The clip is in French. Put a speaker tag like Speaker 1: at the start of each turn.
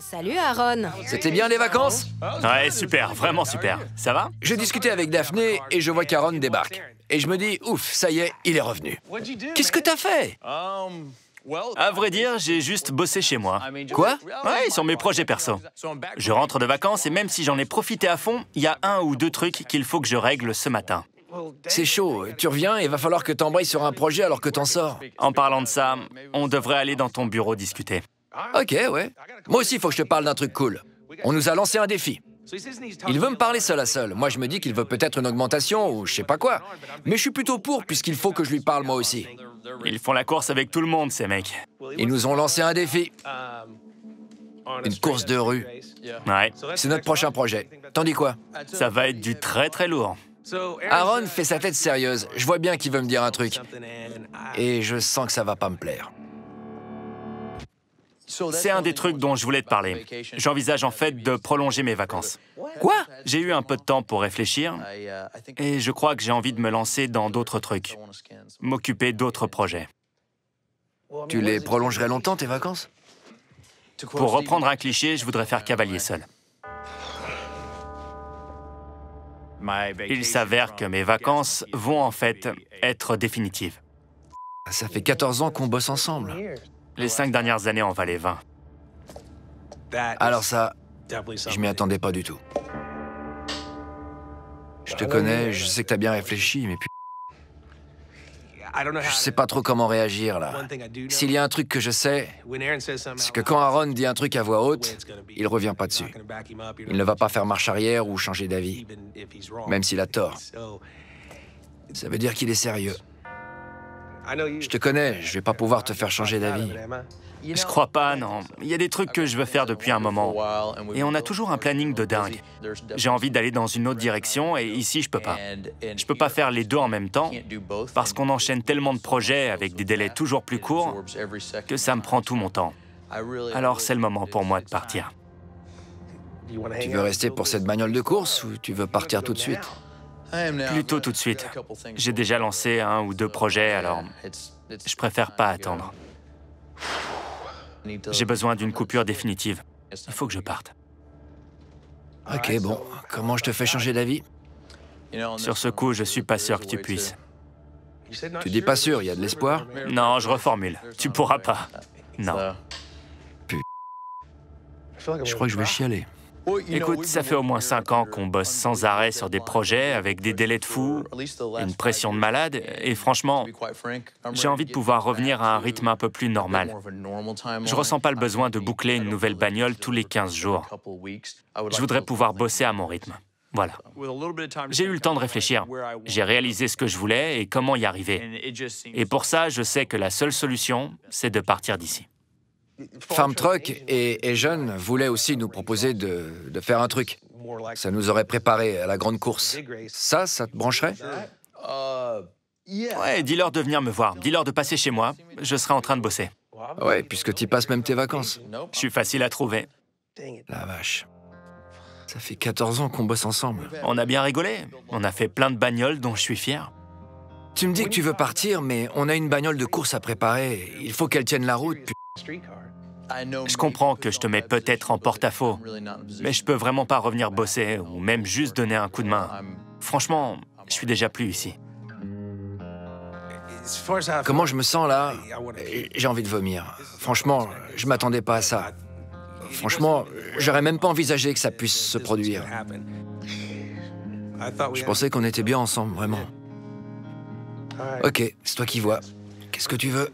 Speaker 1: Salut Aaron C'était bien les vacances Ouais, super, vraiment super. Ça va J'ai discuté avec Daphné et je vois qu'Aaron débarque.
Speaker 2: Et je me dis, ouf, ça y est, il est revenu. Qu'est-ce que t'as fait à vrai dire, j'ai juste bossé chez moi. Quoi Ouais, sur mes projets perso. Je rentre de vacances et même si j'en ai profité à fond, il y a un ou deux trucs qu'il faut que je règle ce matin.
Speaker 1: C'est chaud, tu reviens et va falloir que t'embrayes sur un projet alors que t'en sors.
Speaker 2: En parlant de ça, on devrait aller dans ton bureau discuter. Ah, ok, ouais. Moi aussi, il faut que je te parle d'un truc cool. On nous a
Speaker 1: lancé un défi. Il veut me parler seul à seul. Moi, je me dis qu'il veut peut-être une augmentation ou je sais pas quoi. Mais je suis plutôt pour puisqu'il faut que je lui parle moi aussi. Ils font la course avec tout le monde, ces mecs. Ils nous ont lancé un défi. Um, une course de rue. C'est notre prochain projet. Tandis dis quoi Ça va être du très très lourd. Aaron fait sa tête sérieuse. Je vois bien qu'il veut me dire un truc. Et je sens que ça va pas me plaire.
Speaker 2: C'est un des trucs dont je voulais te parler. J'envisage en fait de prolonger mes vacances. Quoi J'ai eu un peu de temps pour réfléchir et je crois que j'ai envie de me lancer dans d'autres trucs, m'occuper d'autres projets. Tu les prolongerais longtemps, tes vacances Pour reprendre un cliché, je voudrais faire cavalier seul. Il s'avère que mes vacances vont en fait être définitives. Ça fait 14 ans qu'on bosse ensemble les cinq dernières années en valaient 20. Alors ça,
Speaker 1: je m'y attendais pas du tout. Je te connais, je sais que as bien réfléchi, mais puis...
Speaker 2: Je sais pas trop comment réagir, là. S'il y a un truc que je sais, c'est que quand Aaron dit un truc à voix haute, il revient pas dessus. Il ne va pas faire marche arrière ou changer d'avis, même s'il a tort.
Speaker 1: Ça veut dire qu'il est sérieux. Je te connais, je vais pas pouvoir te faire changer d'avis.
Speaker 2: Je crois pas, non. Il y a des trucs que je veux faire depuis un moment. Et on a toujours un planning de dingue. J'ai envie d'aller dans une autre direction et ici, je peux pas. Je peux pas faire les deux en même temps parce qu'on enchaîne tellement de projets avec des délais toujours plus courts que ça me prend tout mon temps. Alors c'est le moment pour moi de partir.
Speaker 1: Tu veux rester pour cette bagnole de course ou tu veux partir tout de suite
Speaker 2: Plutôt tout de suite. J'ai déjà lancé un ou deux projets, alors je préfère pas attendre. J'ai besoin d'une coupure définitive. Il faut que je parte.
Speaker 1: Ok, bon, comment je te fais changer d'avis
Speaker 2: Sur ce coup, je suis pas sûr que tu puisses. Tu dis pas sûr, il y a de l'espoir Non, je reformule. Tu pourras pas.
Speaker 1: Non. Je crois que je vais chialer.
Speaker 2: Écoute, ça fait au moins cinq ans qu'on bosse sans arrêt sur des projets avec des délais de fou, une pression de malade, et franchement, j'ai envie de pouvoir revenir à un rythme un peu plus normal. Je ressens pas le besoin de boucler une nouvelle bagnole tous les 15 jours. Je voudrais pouvoir bosser à mon rythme. Voilà. J'ai eu le temps de réfléchir. J'ai réalisé ce que je voulais et comment y arriver. Et pour ça, je sais que la seule solution, c'est de partir d'ici. Farm Truck et, et Jeune voulaient aussi nous proposer de,
Speaker 1: faire un truc. Ça nous aurait préparé à la grande course. Ça, ça te brancherait
Speaker 2: Ouais, dis-leur de venir me voir. Dis-leur de passer chez moi. Je serai en train de bosser. Ouais, puisque tu passes même tes vacances. Je suis facile à trouver. La vache. Ça fait 14 ans qu'on bosse ensemble. On a bien rigolé. On a fait plein de bagnoles dont je suis fier.
Speaker 1: Tu me dis que tu veux partir, mais on a une bagnole de course à préparer. Il faut qu'elle tienne la route.
Speaker 2: Je comprends que je te mets peut-être en porte-à-faux, mais je peux vraiment pas revenir bosser ou même juste donner un coup de main. Franchement, je suis déjà plus ici.
Speaker 1: Comment je me sens là J'ai envie de vomir. Franchement, je m'attendais pas à ça. Franchement, j'aurais même pas envisagé que ça puisse se produire. Je pensais qu'on était bien ensemble, vraiment.
Speaker 2: Ok, c'est toi qui vois. Qu'est-ce que tu veux